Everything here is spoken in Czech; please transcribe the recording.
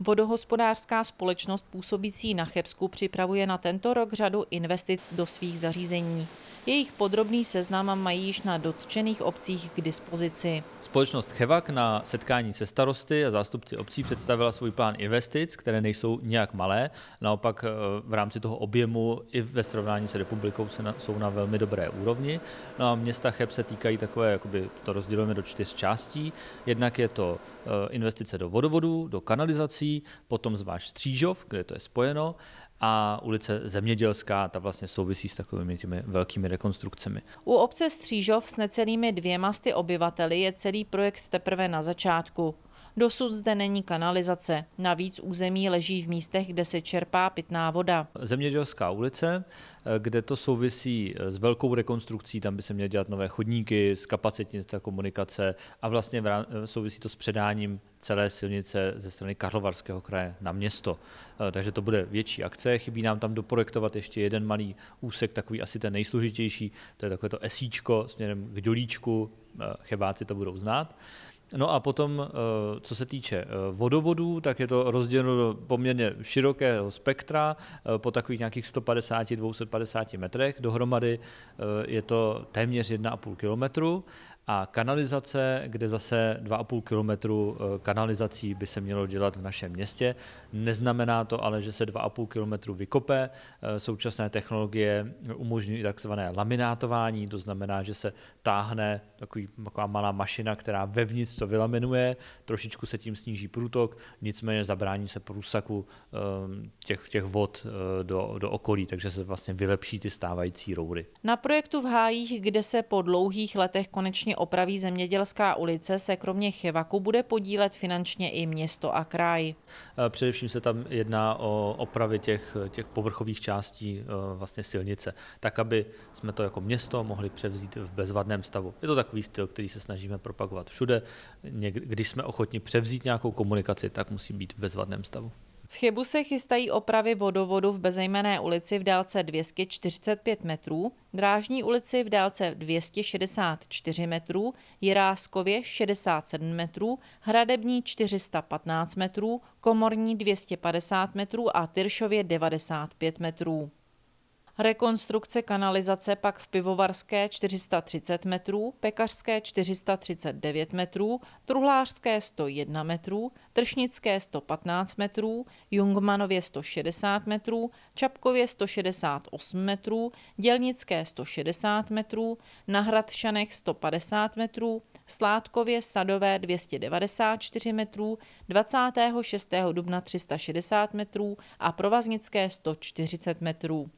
Vodohospodářská společnost působící na Chebsku připravuje na tento rok řadu investic do svých zařízení. Jejich podrobný seznam mají již na dotčených obcích k dispozici. Společnost Chevak na setkání se starosty a zástupci obcí představila svůj plán investic, které nejsou nijak malé. Naopak eh, v rámci toho objemu i ve srovnání s republikou se na, jsou na velmi dobré úrovni. No a města Cheb se týkají takové, jakoby to rozdělujeme do čtyř částí. Jednak je to eh, investice do vodovodů, do kanalizací, Hradcí, potom zváš Střížov, kde to je spojeno, a ulice Zemědělská, ta vlastně souvisí s takovými těmi velkými rekonstrukcemi. U obce Střížov s necelými dvěma sty obyvateli je celý projekt teprve na začátku. Dosud zde není kanalizace. Navíc území leží v místech, kde se čerpá pitná voda. Zemědělská ulice, eh, kde to souvisí eh, s velkou rekonstrukcí, tam by se měly dělat nové chodníky, zkapacitnit ta komunikace a vlastně eh, souvisí to s předáním celé silnice ze strany Karlovarského kraje na město. Takže to bude větší akce. Chybí nám tam doprojektovat ještě jeden malý úsek, takový asi ten nejsložitější, to je takové to esíčko směrem k dolíčku, chebáci to budou znát. No a potom, eh, co se týče eh, vodovodů, tak je to rozděleno do poměrně širokého spektra, eh, po takových nějakých 150-250 metrech. Dohromady je to téměř 1,5 kilometru a kanalizace, kde zase 2,5 kilometru eh, kanalizací by se mělo dělat v našem městě. Neznamená to ale, že se 2,5 kilometru vykope. Eh, současné technologie umožňují takzvané laminátování, to znamená, že se táhne takový, taková malá mašina, která vevnitř to vylaminuje, trošičku se tím sníží průtok, nicméně zabrání se průsaku eh, těch, těch vod do, do okolí, takže se vlastně vylepší ty stávající roury. Na projektu v Hájích, kde se po dlouhých letech konečně opraví Zemědělská ulice se kromě Chevaku bude podílet finančně i město a kraj. E, především se tam jedná o opravy těch, těch povrchových částí e, vlastně silnice, tak aby jsme to jako město mohli převzít v bezvadném stavu. Je to takový styl, který se snažíme propagovat všude. když jsme ochotni převzít nějakou komunikaci, tak musí být v bezvadném stavu. V Chebu se chystají opravy vodovodu v bezejmené ulici v délce 245 metrů, Drážní ulici v délce 264 metrů, Jiráskově 67 metrů, Hradební 415 metrů, Komorní 250 metrů a Tyršově 95 metrů rekonstrukce kanalizace pak v pivovarské 430 metrů, pekařské 439 metrů, truhlářské 101 metrů, tršnické 115 metrů, Jungmanově 160 metrů, Čapkově 168 metrů, Dělnické 160 metrů, na Hradšanech 150 metrů, Sládkově Sadové 294 metrů, 26. dubna 360 metrů a Provaznické 140 metrů.